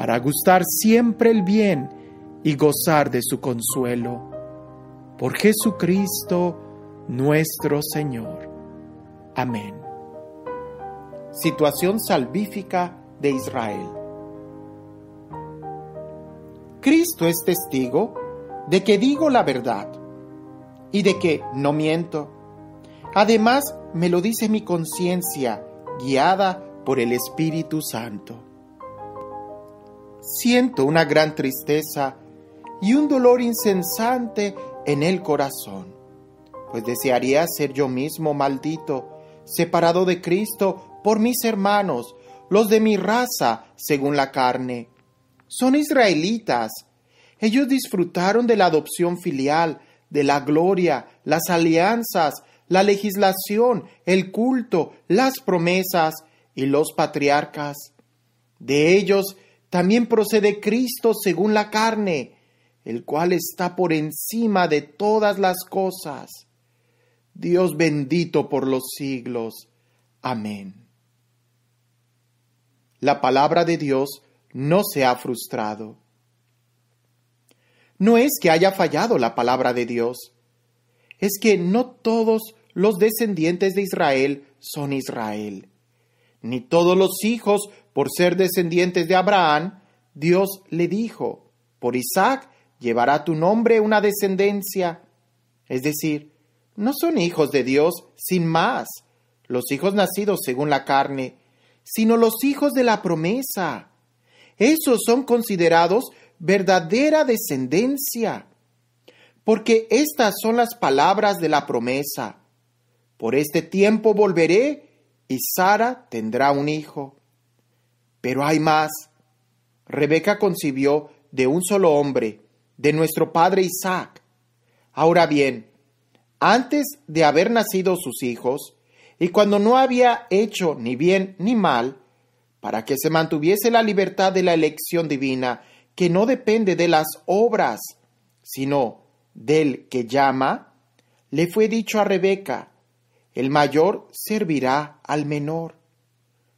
para gustar siempre el bien y gozar de su consuelo. Por Jesucristo nuestro Señor. Amén. Situación salvífica de Israel. Cristo es testigo de que digo la verdad y de que no miento. Además, me lo dice mi conciencia, guiada por el Espíritu Santo siento una gran tristeza y un dolor insensante en el corazón, pues desearía ser yo mismo maldito, separado de Cristo por mis hermanos, los de mi raza, según la carne. Son israelitas. Ellos disfrutaron de la adopción filial, de la gloria, las alianzas, la legislación, el culto, las promesas y los patriarcas. De ellos también procede Cristo según la carne, el cual está por encima de todas las cosas. Dios bendito por los siglos. Amén. La palabra de Dios no se ha frustrado. No es que haya fallado la palabra de Dios, es que no todos los descendientes de Israel son Israel, ni todos los hijos por ser descendientes de Abraham, Dios le dijo, por Isaac llevará tu nombre una descendencia. Es decir, no son hijos de Dios sin más, los hijos nacidos según la carne, sino los hijos de la promesa. Esos son considerados verdadera descendencia, porque estas son las palabras de la promesa. Por este tiempo volveré y Sara tendrá un hijo. Pero hay más. Rebeca concibió de un solo hombre, de nuestro padre Isaac. Ahora bien, antes de haber nacido sus hijos, y cuando no había hecho ni bien ni mal, para que se mantuviese la libertad de la elección divina, que no depende de las obras, sino del que llama, le fue dicho a Rebeca, el mayor servirá al menor,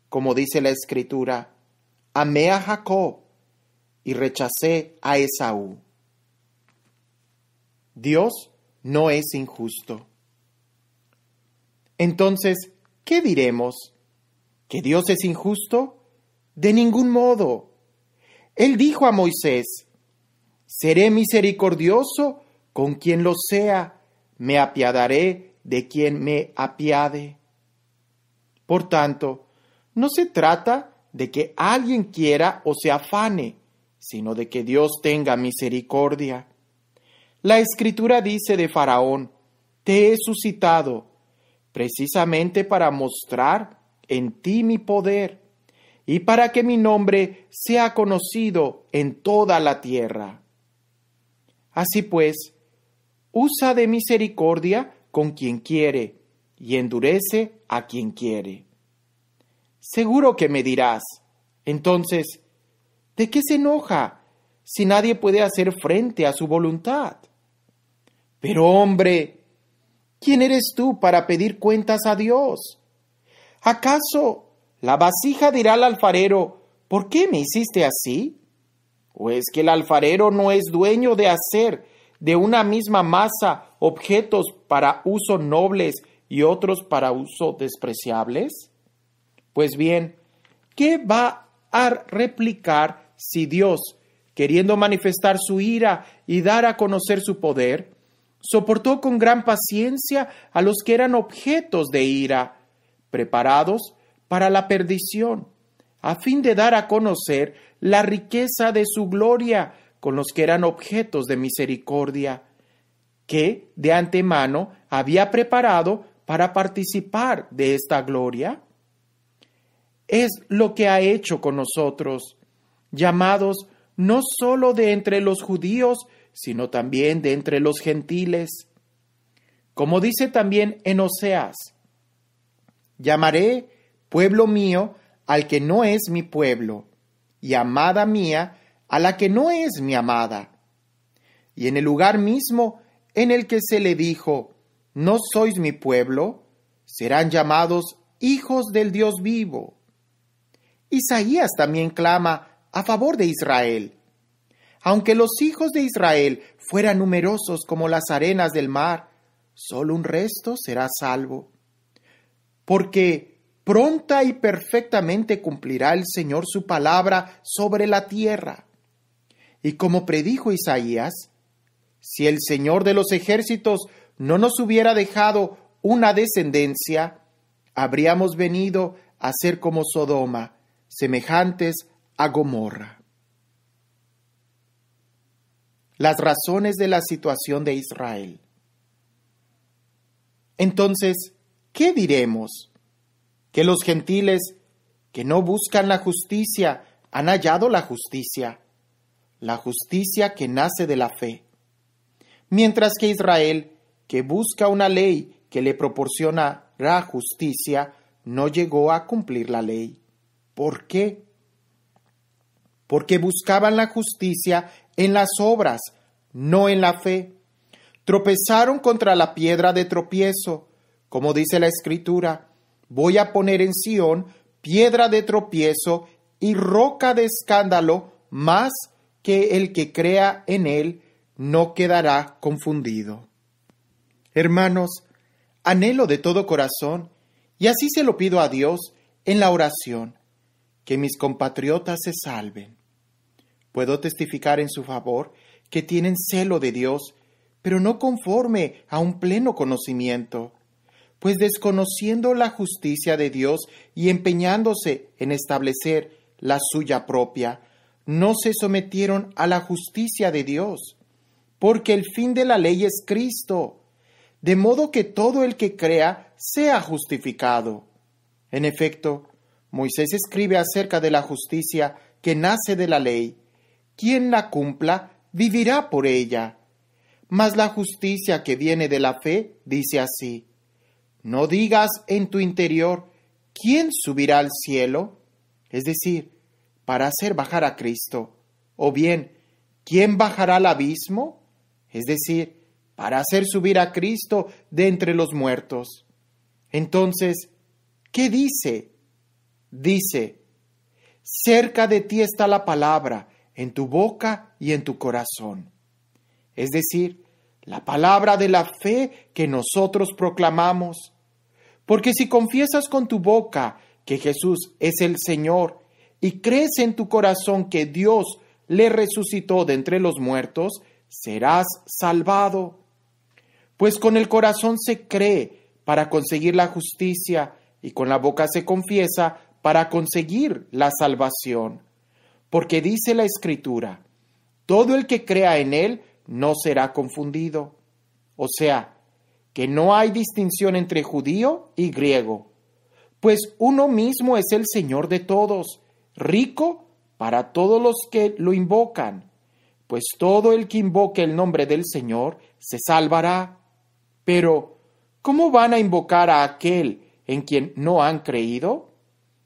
como dice la escritura, Amé a Jacob y rechacé a Esaú. Dios no es injusto. Entonces, ¿qué diremos? ¿Que Dios es injusto? De ningún modo. Él dijo a Moisés, Seré misericordioso con quien lo sea, me apiadaré de quien me apiade. Por tanto, no se trata de que alguien quiera o se afane, sino de que Dios tenga misericordia. La escritura dice de Faraón, te he suscitado, precisamente para mostrar en ti mi poder, y para que mi nombre sea conocido en toda la tierra. Así pues, usa de misericordia con quien quiere, y endurece a quien quiere. Seguro que me dirás. Entonces, ¿de qué se enoja si nadie puede hacer frente a su voluntad? Pero hombre, ¿quién eres tú para pedir cuentas a Dios? ¿Acaso la vasija dirá al alfarero, ¿por qué me hiciste así? ¿O es que el alfarero no es dueño de hacer de una misma masa objetos para uso nobles y otros para uso despreciables? Pues bien, ¿qué va a replicar si Dios, queriendo manifestar su ira y dar a conocer su poder, soportó con gran paciencia a los que eran objetos de ira, preparados para la perdición, a fin de dar a conocer la riqueza de su gloria con los que eran objetos de misericordia, que de antemano había preparado para participar de esta gloria? es lo que ha hecho con nosotros, llamados no sólo de entre los judíos, sino también de entre los gentiles. Como dice también en Oseas, llamaré pueblo mío al que no es mi pueblo, y amada mía a la que no es mi amada. Y en el lugar mismo en el que se le dijo, no sois mi pueblo, serán llamados hijos del Dios vivo. Isaías también clama a favor de Israel. Aunque los hijos de Israel fueran numerosos como las arenas del mar, solo un resto será salvo. Porque pronta y perfectamente cumplirá el Señor su palabra sobre la tierra. Y como predijo Isaías, si el Señor de los ejércitos no nos hubiera dejado una descendencia, habríamos venido a ser como Sodoma semejantes a Gomorra. Las razones de la situación de Israel. Entonces, ¿qué diremos? ¿Que los gentiles que no buscan la justicia han hallado la justicia? La justicia que nace de la fe. Mientras que Israel, que busca una ley que le proporciona la justicia, no llegó a cumplir la ley. ¿Por qué? Porque buscaban la justicia en las obras, no en la fe. Tropezaron contra la piedra de tropiezo, como dice la Escritura. Voy a poner en Sión piedra de tropiezo y roca de escándalo, más que el que crea en él no quedará confundido. Hermanos, anhelo de todo corazón, y así se lo pido a Dios en la oración, que mis compatriotas se salven. Puedo testificar en su favor que tienen celo de Dios, pero no conforme a un pleno conocimiento, pues desconociendo la justicia de Dios y empeñándose en establecer la suya propia, no se sometieron a la justicia de Dios, porque el fin de la ley es Cristo, de modo que todo el que crea sea justificado. En efecto, Moisés escribe acerca de la justicia que nace de la ley. Quien la cumpla vivirá por ella. Mas la justicia que viene de la fe dice así, no digas en tu interior, ¿quién subirá al cielo? Es decir, para hacer bajar a Cristo. O bien, ¿quién bajará al abismo? Es decir, para hacer subir a Cristo de entre los muertos. Entonces, ¿qué dice? dice, cerca de ti está la palabra, en tu boca y en tu corazón. Es decir, la palabra de la fe que nosotros proclamamos. Porque si confiesas con tu boca que Jesús es el Señor y crees en tu corazón que Dios le resucitó de entre los muertos, serás salvado. Pues con el corazón se cree para conseguir la justicia y con la boca se confiesa para conseguir la salvación. Porque dice la Escritura, todo el que crea en Él no será confundido. O sea, que no hay distinción entre judío y griego, pues uno mismo es el Señor de todos, rico para todos los que lo invocan, pues todo el que invoque el nombre del Señor se salvará. Pero, ¿cómo van a invocar a aquel en quien no han creído?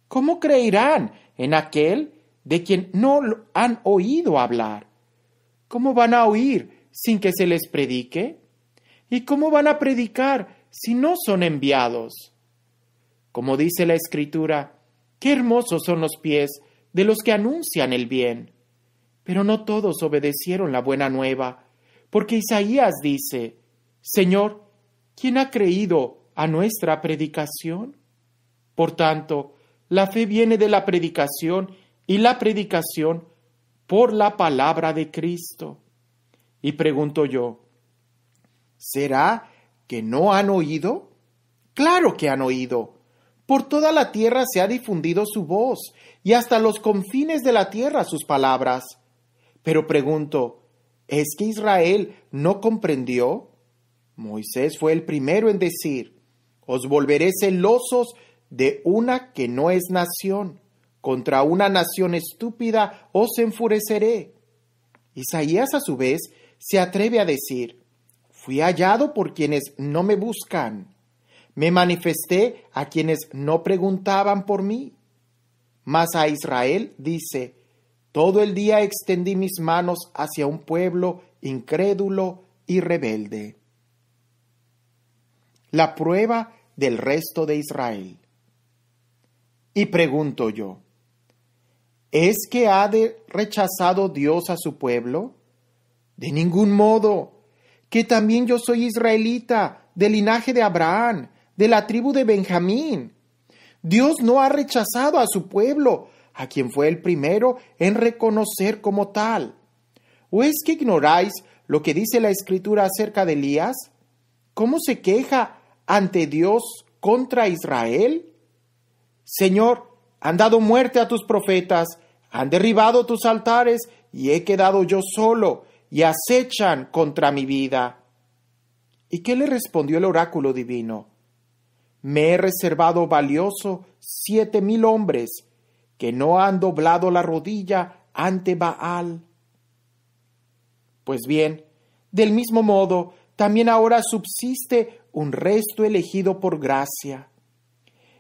¿Cómo creerán en aquel de quien no han oído hablar? ¿Cómo van a oír sin que se les predique? ¿Y cómo van a predicar si no son enviados? Como dice la Escritura, qué hermosos son los pies de los que anuncian el bien. Pero no todos obedecieron la buena nueva, porque Isaías dice, Señor, ¿quién ha creído a nuestra predicación? Por tanto, la fe viene de la predicación y la predicación por la palabra de Cristo. Y pregunto yo, ¿será que no han oído? Claro que han oído. Por toda la tierra se ha difundido su voz, y hasta los confines de la tierra sus palabras. Pero pregunto, ¿es que Israel no comprendió? Moisés fue el primero en decir, Os volveré celosos de una que no es nación. Contra una nación estúpida os enfureceré. Isaías a su vez se atreve a decir, fui hallado por quienes no me buscan, me manifesté a quienes no preguntaban por mí. Mas a Israel dice, todo el día extendí mis manos hacia un pueblo incrédulo y rebelde. La prueba del resto de Israel. Y pregunto yo, ¿es que ha de rechazado Dios a su pueblo? De ningún modo, que también yo soy israelita, del linaje de Abraham, de la tribu de Benjamín. Dios no ha rechazado a su pueblo, a quien fue el primero en reconocer como tal. ¿O es que ignoráis lo que dice la Escritura acerca de Elías? ¿Cómo se queja ante Dios contra Israel? Señor, han dado muerte a tus profetas, han derribado tus altares, y he quedado yo solo, y acechan contra mi vida. ¿Y qué le respondió el oráculo divino? Me he reservado valioso siete mil hombres, que no han doblado la rodilla ante Baal. Pues bien, del mismo modo, también ahora subsiste un resto elegido por gracia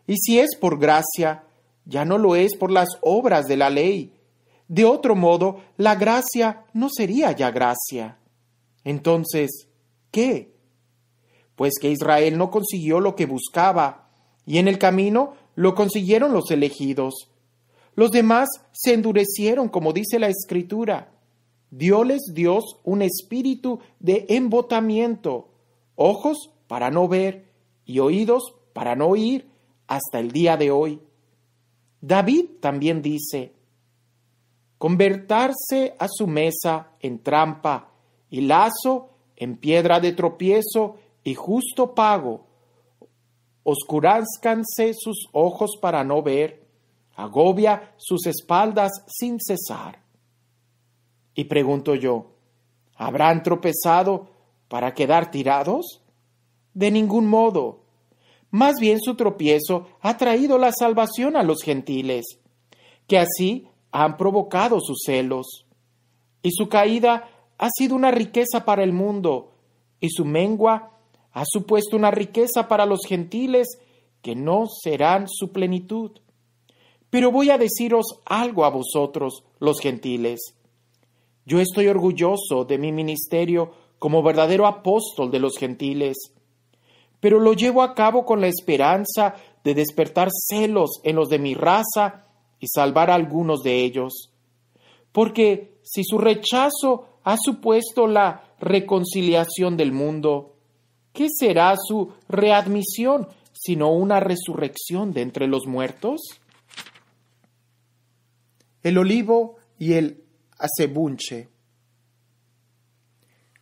y si es por gracia, ya no lo es por las obras de la ley. De otro modo, la gracia no sería ya gracia. Entonces, ¿qué? Pues que Israel no consiguió lo que buscaba, y en el camino lo consiguieron los elegidos. Los demás se endurecieron, como dice la Escritura. dioles Dios un espíritu de embotamiento, ojos para no ver y oídos para no oír hasta el día de hoy. David también dice, convertarse a su mesa en trampa y lazo en piedra de tropiezo y justo pago. Oscurázcanse sus ojos para no ver, agobia sus espaldas sin cesar. Y pregunto yo, ¿habrán tropezado para quedar tirados? De ningún modo. Más bien su tropiezo ha traído la salvación a los gentiles, que así han provocado sus celos. Y su caída ha sido una riqueza para el mundo, y su mengua ha supuesto una riqueza para los gentiles que no serán su plenitud. Pero voy a deciros algo a vosotros, los gentiles. Yo estoy orgulloso de mi ministerio como verdadero apóstol de los gentiles pero lo llevo a cabo con la esperanza de despertar celos en los de mi raza y salvar a algunos de ellos. Porque si su rechazo ha supuesto la reconciliación del mundo, ¿qué será su readmisión sino una resurrección de entre los muertos? El olivo y el acebunche.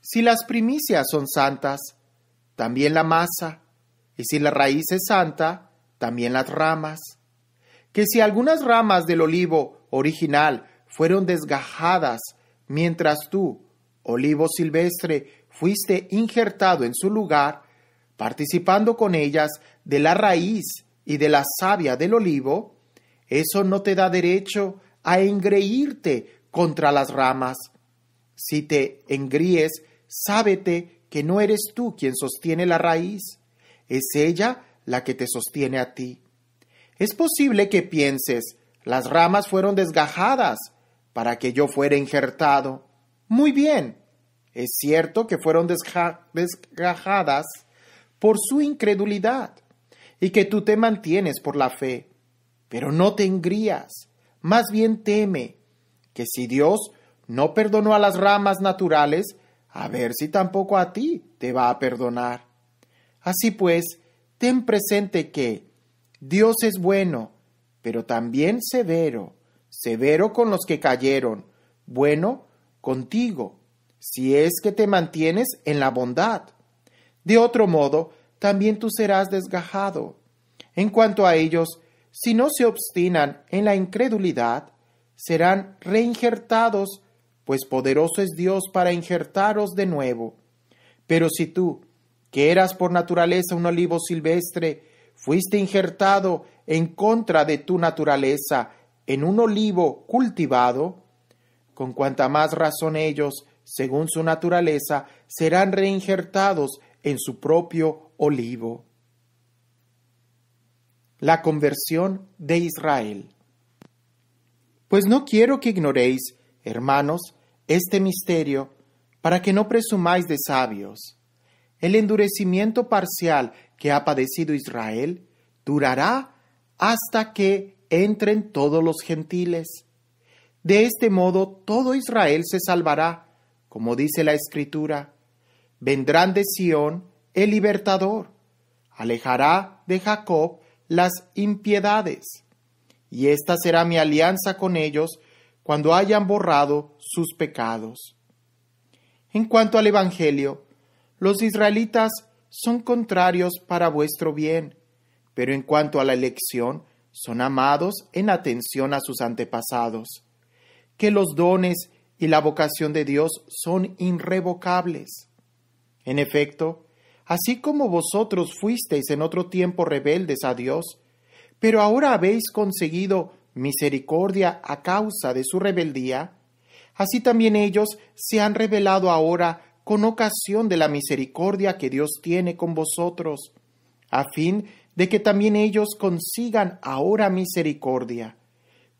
Si las primicias son santas, también la masa, y si la raíz es santa, también las ramas. Que si algunas ramas del olivo original fueron desgajadas, mientras tú, olivo silvestre, fuiste injertado en su lugar, participando con ellas de la raíz y de la savia del olivo, eso no te da derecho a engreírte contra las ramas. Si te engríes, sábete que no eres tú quien sostiene la raíz, es ella la que te sostiene a ti. Es posible que pienses, las ramas fueron desgajadas para que yo fuera injertado. Muy bien, es cierto que fueron desgajadas por su incredulidad y que tú te mantienes por la fe. Pero no te engrías, más bien teme que si Dios no perdonó a las ramas naturales, a ver si tampoco a ti te va a perdonar. Así pues, ten presente que Dios es bueno, pero también severo, severo con los que cayeron, bueno contigo, si es que te mantienes en la bondad. De otro modo, también tú serás desgajado. En cuanto a ellos, si no se obstinan en la incredulidad, serán reingertados pues poderoso es Dios para injertaros de nuevo. Pero si tú, que eras por naturaleza un olivo silvestre, fuiste injertado en contra de tu naturaleza en un olivo cultivado, con cuanta más razón ellos, según su naturaleza, serán reinjertados en su propio olivo. La conversión de Israel. Pues no quiero que ignoréis hermanos, este misterio, para que no presumáis de sabios. El endurecimiento parcial que ha padecido Israel durará hasta que entren todos los gentiles. De este modo todo Israel se salvará, como dice la Escritura. Vendrán de Sión el libertador, alejará de Jacob las impiedades. Y esta será mi alianza con ellos cuando hayan borrado sus pecados. En cuanto al Evangelio, los israelitas son contrarios para vuestro bien, pero en cuanto a la elección, son amados en atención a sus antepasados, que los dones y la vocación de Dios son irrevocables. En efecto, así como vosotros fuisteis en otro tiempo rebeldes a Dios, pero ahora habéis conseguido misericordia a causa de su rebeldía, así también ellos se han revelado ahora con ocasión de la misericordia que Dios tiene con vosotros, a fin de que también ellos consigan ahora misericordia.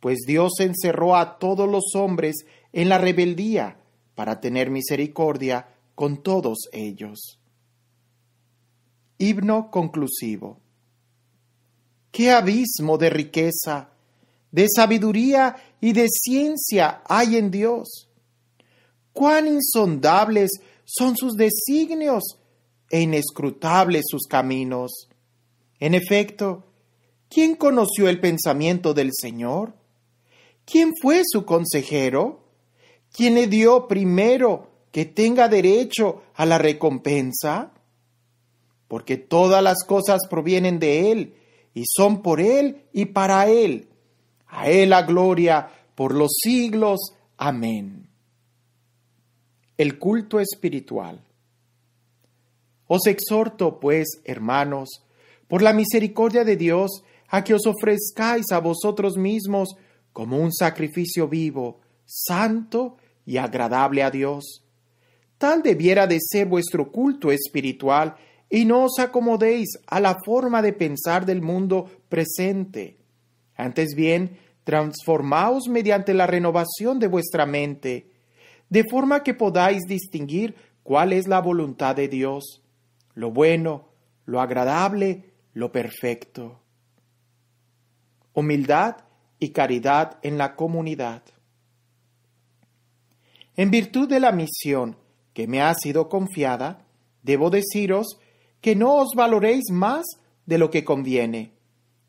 Pues Dios encerró a todos los hombres en la rebeldía para tener misericordia con todos ellos. Himno conclusivo. Qué abismo de riqueza, de sabiduría y de ciencia hay en Dios. Cuán insondables son sus designios e inescrutables sus caminos. En efecto, ¿quién conoció el pensamiento del Señor? ¿Quién fue su consejero? ¿Quién le dio primero que tenga derecho a la recompensa? Porque todas las cosas provienen de Él y son por Él y para Él a Él la gloria por los siglos. Amén. El culto espiritual. Os exhorto, pues, hermanos, por la misericordia de Dios, a que os ofrezcáis a vosotros mismos como un sacrificio vivo, santo y agradable a Dios. Tal debiera de ser vuestro culto espiritual, y no os acomodéis a la forma de pensar del mundo presente. Antes bien, transformaos mediante la renovación de vuestra mente, de forma que podáis distinguir cuál es la voluntad de Dios, lo bueno, lo agradable, lo perfecto. Humildad y caridad en la comunidad. En virtud de la misión que me ha sido confiada, debo deciros que no os valoréis más de lo que conviene,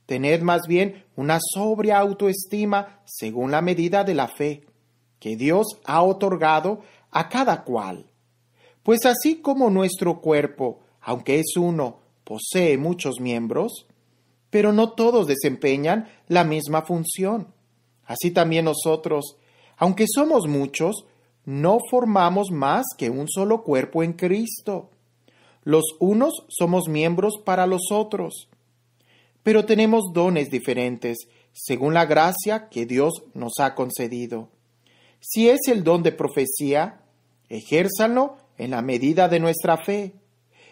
Tened más bien una sobria autoestima según la medida de la fe que Dios ha otorgado a cada cual. Pues así como nuestro cuerpo, aunque es uno, posee muchos miembros, pero no todos desempeñan la misma función. Así también nosotros, aunque somos muchos, no formamos más que un solo cuerpo en Cristo. Los unos somos miembros para los otros, pero tenemos dones diferentes, según la gracia que Dios nos ha concedido. Si es el don de profecía, ejérzalo en la medida de nuestra fe.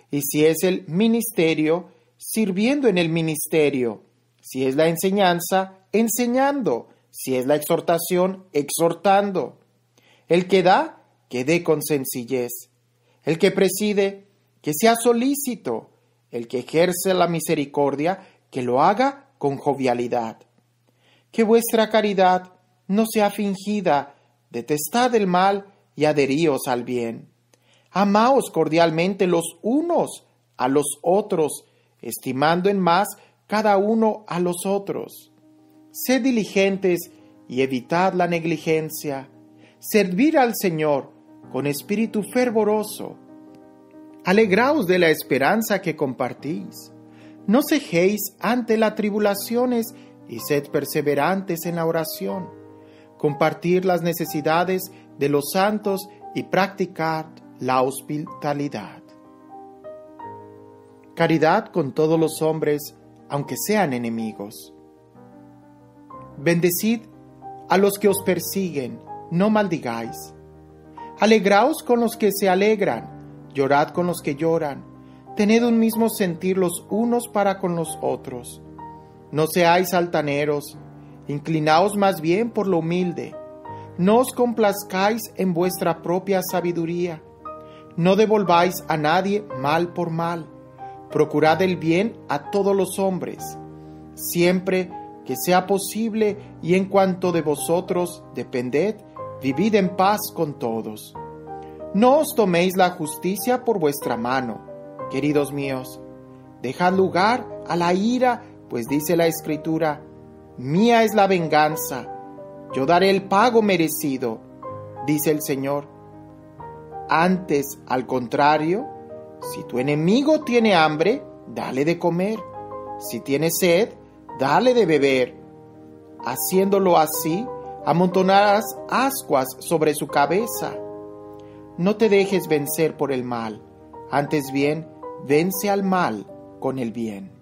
Y si es el ministerio, sirviendo en el ministerio. Si es la enseñanza, enseñando. Si es la exhortación, exhortando. El que da, que dé con sencillez. El que preside, que sea solícito. El que ejerce la misericordia, que lo haga con jovialidad. Que vuestra caridad no sea fingida, detestad el mal y adheríos al bien. Amaos cordialmente los unos a los otros, estimando en más cada uno a los otros. Sed diligentes y evitad la negligencia. Servir al Señor con espíritu fervoroso. Alegraos de la esperanza que compartís no cejéis ante las tribulaciones y sed perseverantes en la oración. Compartir las necesidades de los santos y practicar la hospitalidad. Caridad con todos los hombres, aunque sean enemigos. Bendecid a los que os persiguen, no maldigáis. Alegraos con los que se alegran, llorad con los que lloran tened un mismo sentir los unos para con los otros. No seáis altaneros, inclinaos más bien por lo humilde. No os complazcáis en vuestra propia sabiduría. No devolváis a nadie mal por mal. Procurad el bien a todos los hombres, siempre que sea posible y en cuanto de vosotros depended, vivid en paz con todos. No os toméis la justicia por vuestra mano Queridos míos, dejad lugar a la ira, pues dice la Escritura, mía es la venganza, yo daré el pago merecido, dice el Señor. Antes, al contrario, si tu enemigo tiene hambre, dale de comer. Si tiene sed, dale de beber. Haciéndolo así, amontonarás ascuas sobre su cabeza. No te dejes vencer por el mal, antes bien, vence al mal con el bien.